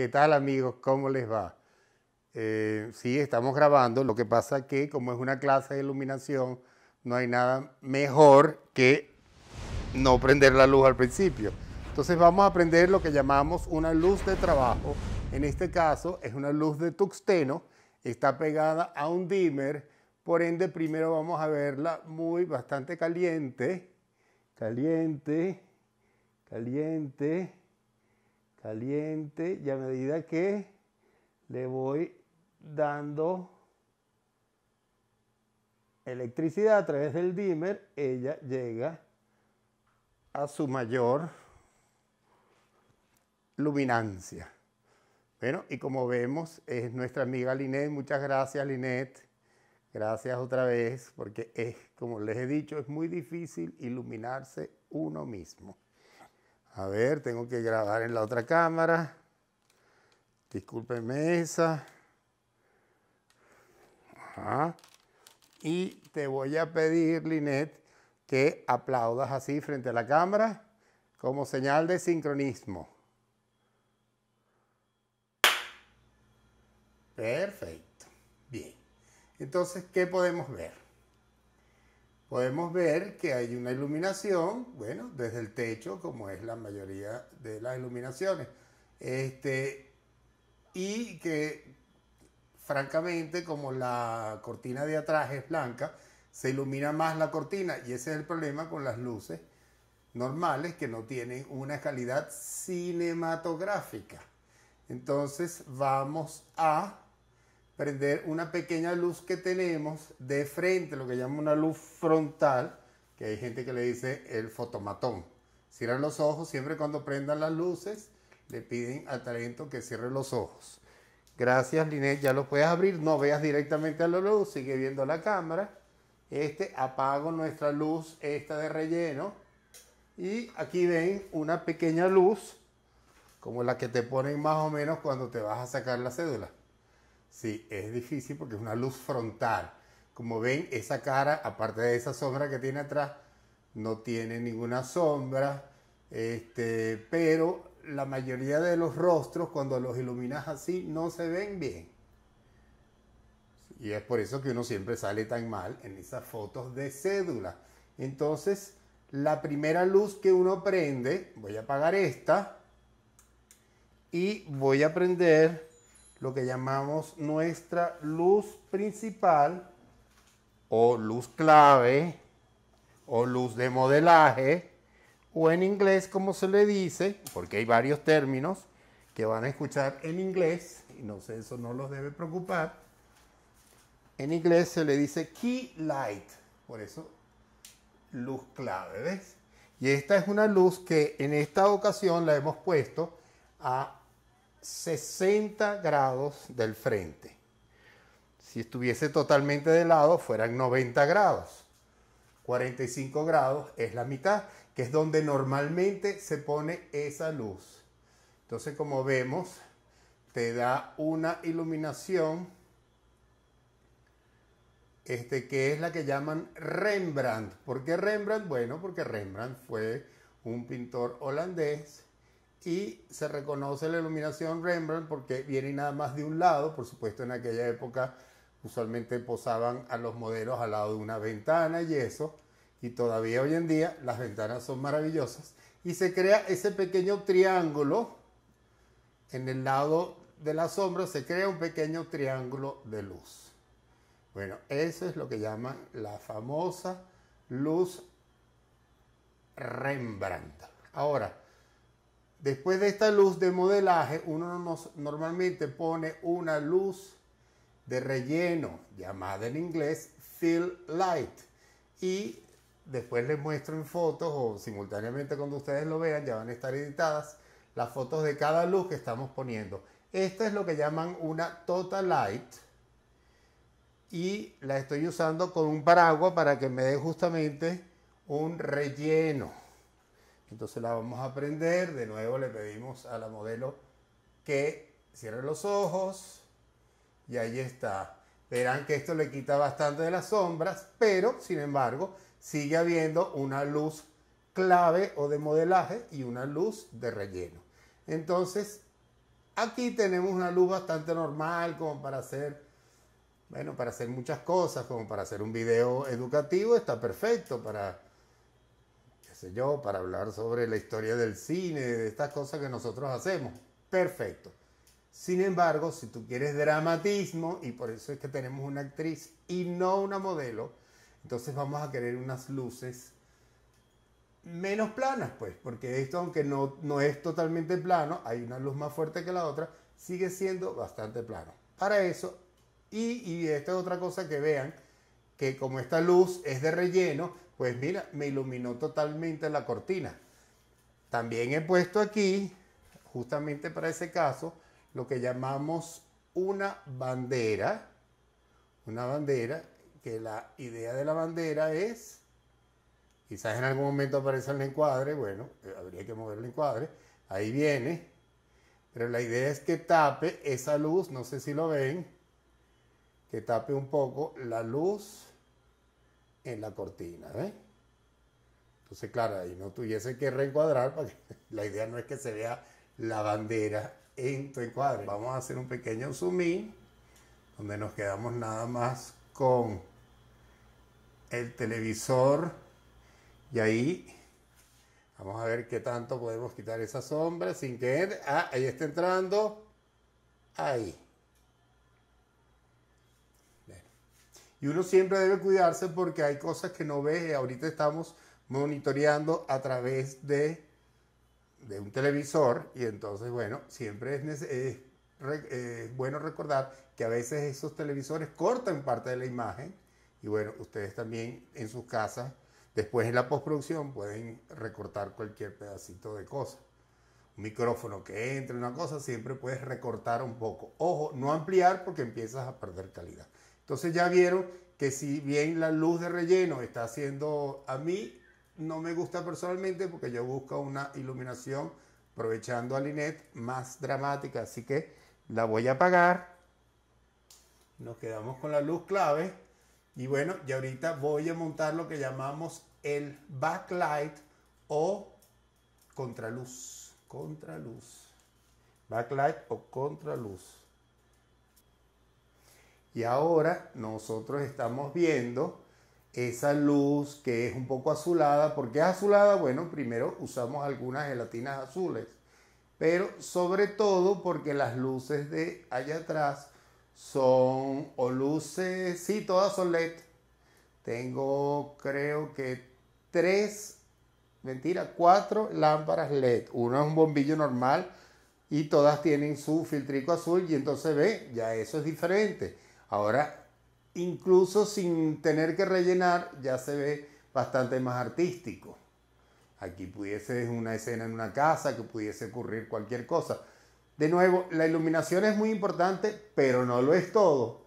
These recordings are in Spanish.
¿Qué tal amigos? ¿Cómo les va? Eh, sí, estamos grabando. Lo que pasa que como es una clase de iluminación, no hay nada mejor que no prender la luz al principio. Entonces vamos a aprender lo que llamamos una luz de trabajo. En este caso es una luz de tuxteno. Está pegada a un dimmer. Por ende, primero vamos a verla muy bastante caliente. Caliente. Caliente caliente y a medida que le voy dando electricidad a través del dimmer, ella llega a su mayor luminancia. Bueno, y como vemos, es nuestra amiga Linet. Muchas gracias, Linet. Gracias otra vez, porque es, como les he dicho, es muy difícil iluminarse uno mismo. A ver, tengo que grabar en la otra cámara. Disculpe, esa. Y te voy a pedir, Linet, que aplaudas así frente a la cámara como señal de sincronismo. Perfecto. Bien. Entonces, ¿qué podemos ver? podemos ver que hay una iluminación, bueno, desde el techo, como es la mayoría de las iluminaciones. Este, y que, francamente, como la cortina de atrás es blanca, se ilumina más la cortina y ese es el problema con las luces normales que no tienen una calidad cinematográfica. Entonces vamos a prender una pequeña luz que tenemos de frente, lo que llamo una luz frontal, que hay gente que le dice el fotomatón. Cierran los ojos, siempre cuando prendan las luces, le piden al talento que cierre los ojos. Gracias, Linet, ya lo puedes abrir, no veas directamente a la luz, sigue viendo la cámara. Este, apago nuestra luz, esta de relleno. Y aquí ven una pequeña luz, como la que te ponen más o menos cuando te vas a sacar la cédula. Sí, es difícil porque es una luz frontal. Como ven, esa cara, aparte de esa sombra que tiene atrás, no tiene ninguna sombra. Este, pero la mayoría de los rostros, cuando los iluminas así, no se ven bien. Y es por eso que uno siempre sale tan mal en esas fotos de cédula. Entonces, la primera luz que uno prende, voy a apagar esta y voy a prender lo que llamamos nuestra luz principal o luz clave o luz de modelaje o en inglés como se le dice, porque hay varios términos que van a escuchar en inglés y no sé, eso no los debe preocupar. En inglés se le dice key light, por eso luz clave, ¿ves? Y esta es una luz que en esta ocasión la hemos puesto a 60 grados del frente. Si estuviese totalmente de lado, fueran 90 grados. 45 grados es la mitad, que es donde normalmente se pone esa luz. Entonces, como vemos, te da una iluminación este, que es la que llaman Rembrandt. ¿Por qué Rembrandt? Bueno, porque Rembrandt fue un pintor holandés y se reconoce la iluminación Rembrandt porque viene nada más de un lado, por supuesto en aquella época usualmente posaban a los modelos al lado de una ventana y eso, y todavía hoy en día las ventanas son maravillosas, y se crea ese pequeño triángulo en el lado de la sombra, se crea un pequeño triángulo de luz. Bueno, eso es lo que llaman la famosa luz Rembrandt. Ahora, Después de esta luz de modelaje, uno normalmente pone una luz de relleno, llamada en inglés fill light. Y después les muestro en fotos o simultáneamente cuando ustedes lo vean, ya van a estar editadas las fotos de cada luz que estamos poniendo. Esta es lo que llaman una total light y la estoy usando con un paraguas para que me dé justamente un relleno. Entonces la vamos a aprender. De nuevo le pedimos a la modelo que cierre los ojos. Y ahí está. Verán que esto le quita bastante de las sombras, pero sin embargo sigue habiendo una luz clave o de modelaje y una luz de relleno. Entonces, aquí tenemos una luz bastante normal como para hacer, bueno, para hacer muchas cosas, como para hacer un video educativo, está perfecto para yo, para hablar sobre la historia del cine, de estas cosas que nosotros hacemos. Perfecto. Sin embargo, si tú quieres dramatismo, y por eso es que tenemos una actriz y no una modelo, entonces vamos a querer unas luces menos planas, pues, porque esto, aunque no, no es totalmente plano, hay una luz más fuerte que la otra, sigue siendo bastante plano. Para eso, y, y esta es otra cosa que vean, que como esta luz es de relleno, pues mira, me iluminó totalmente la cortina. También he puesto aquí, justamente para ese caso, lo que llamamos una bandera. Una bandera, que la idea de la bandera es, quizás en algún momento aparece el encuadre, bueno, eh, habría que mover el encuadre, ahí viene, pero la idea es que tape esa luz, no sé si lo ven, que tape un poco la luz en la cortina. Entonces, claro, ahí no tuviese que reencuadrar, porque la idea no es que se vea la bandera en tu encuadre. Vamos a hacer un pequeño zoom in, donde nos quedamos nada más con el televisor y ahí vamos a ver qué tanto podemos quitar esa sombra sin que... Ah, ahí está entrando. Ahí. Y uno siempre debe cuidarse porque hay cosas que no ve. Ahorita estamos monitoreando a través de, de un televisor y entonces, bueno, siempre es, eh, bueno recordar que a veces esos televisores cortan parte de la imagen y bueno, ustedes también en sus casas, después en la postproducción, pueden recortar cualquier pedacito de cosa. Un micrófono que entre, una cosa, siempre puedes recortar un poco. Ojo, no ampliar porque empiezas a perder calidad. Entonces ya vieron que si bien la luz de relleno está haciendo a mí, no me gusta personalmente porque yo busco una iluminación aprovechando a Linet más dramática, así que la voy a apagar. Nos quedamos con la luz clave y bueno, y ahorita voy a montar lo que llamamos el backlight o contraluz, contraluz. Backlight o contraluz. Y ahora nosotros estamos viendo esa luz que es un poco azulada. ¿Por qué es azulada? Bueno, primero usamos algunas gelatinas azules, pero sobre todo porque las luces de allá atrás son o luces, sí, todas son LED. Tengo creo que tres, mentira, cuatro lámparas LED. Una es un bombillo normal y todas tienen su filtrico azul y entonces ve, ya eso es diferente Ahora, incluso sin tener que rellenar, ya se ve bastante más artístico. Aquí pudiese una escena en una casa, que pudiese ocurrir cualquier cosa. De nuevo, la iluminación es muy importante, pero no lo es todo.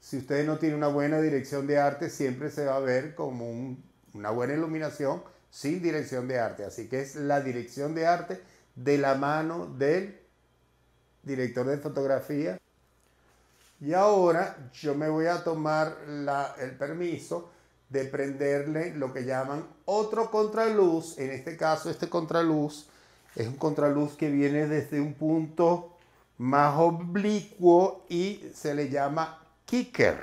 Si usted no tiene una buena dirección de arte, siempre se va a ver como una buena iluminación sin dirección de arte. Así que es la dirección de arte de la mano del director de fotografía y ahora yo me voy a tomar el permiso de prenderle lo que llaman otro contraluz. En este caso, este contraluz es un contraluz que viene desde un punto más oblicuo y se le llama kicker.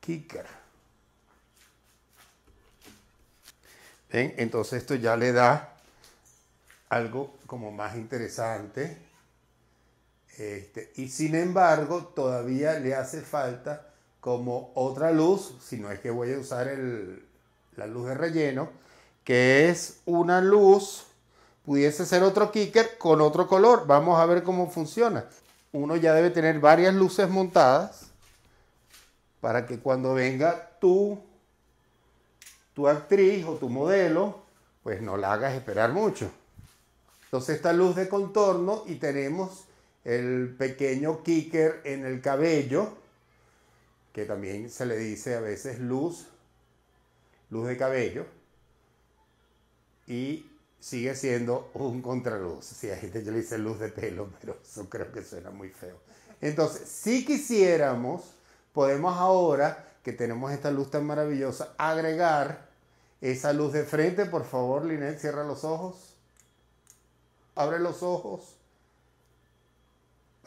Kicker. Entonces esto ya le da algo como más interesante. Este, y sin embargo, todavía le hace falta como otra luz, si no es que voy a usar la luz de relleno, que es una luz, pudiese ser otro kicker con otro color. Vamos a ver cómo funciona. Uno ya debe tener varias luces montadas para que cuando venga tú, tu actriz o tu modelo, pues no la hagas esperar mucho. Entonces esta luz de contorno y tenemos el pequeño kicker en el cabello, que también se le dice a veces luz, luz de cabello, y sigue siendo un contraluz. Si a gente que le dice luz de pelo, pero eso creo que suena muy feo. Entonces, si quisiéramos, podemos ahora que tenemos esta luz tan maravillosa, agregar esa luz de frente. Por favor, Linet, cierra los ojos. Abre los ojos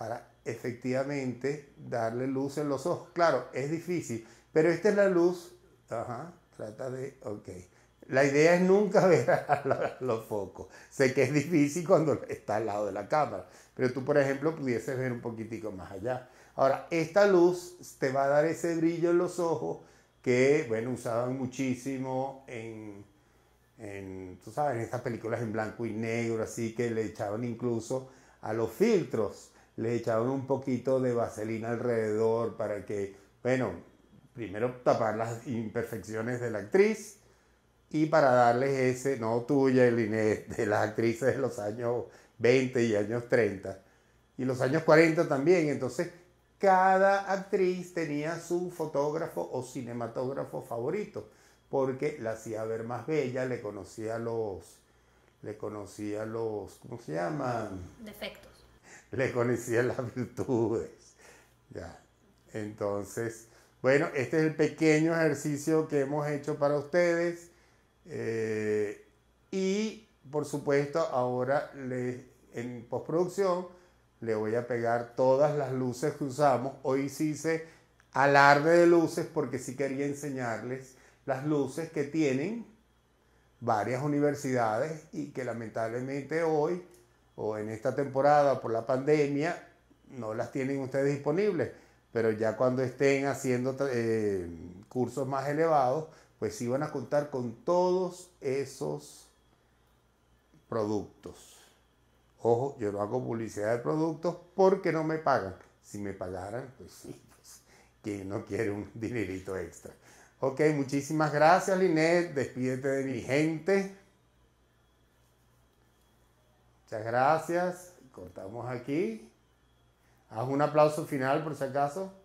para efectivamente darle luz en los ojos. Claro, es difícil, pero esta es la luz. Ajá, trata de. Ok. La idea es nunca ver a, los focos. Sé que es difícil cuando está al lado de la cámara, pero tú, por ejemplo, pudieses ver un poquitico más allá. Ahora, esta luz te va a dar ese brillo en los ojos que, bueno, usaban muchísimo en, en tú sabes, en estas películas en blanco y negro, así que le echaban incluso a los filtros le echaban un poquito de vaselina alrededor para que, bueno, primero tapar las imperfecciones de la actriz y para darles ese, no tuya, el Inés, de las actrices de los años 20 y años 30 y los años 40 también. Entonces, cada actriz tenía su fotógrafo o cinematógrafo favorito porque la hacía ver más bella, le conocía los, le conocía los, ¿cómo se llama? Defectos. le conocía las virtudes. Ya. Entonces, bueno, este es el pequeño ejercicio que hemos hecho para ustedes. Eh, y por supuesto, ahora en postproducción le voy a pegar todas las luces que usamos. Hoy sí hice alarde de luces porque sí quería enseñarles las luces que tienen varias universidades y que lamentablemente hoy o en esta temporada por la pandemia, no las tienen ustedes disponibles, pero ya cuando estén haciendo eh, cursos más elevados, pues sí van a contar con todos esos productos. Ojo, yo no hago publicidad de productos porque no me pagan. Si me pagaran, pues sí, pues, que no quiere un dinerito extra. Ok, muchísimas gracias, Linet. Despídete de mi gente. Muchas gracias. Cortamos aquí. Haz un aplauso final por si acaso.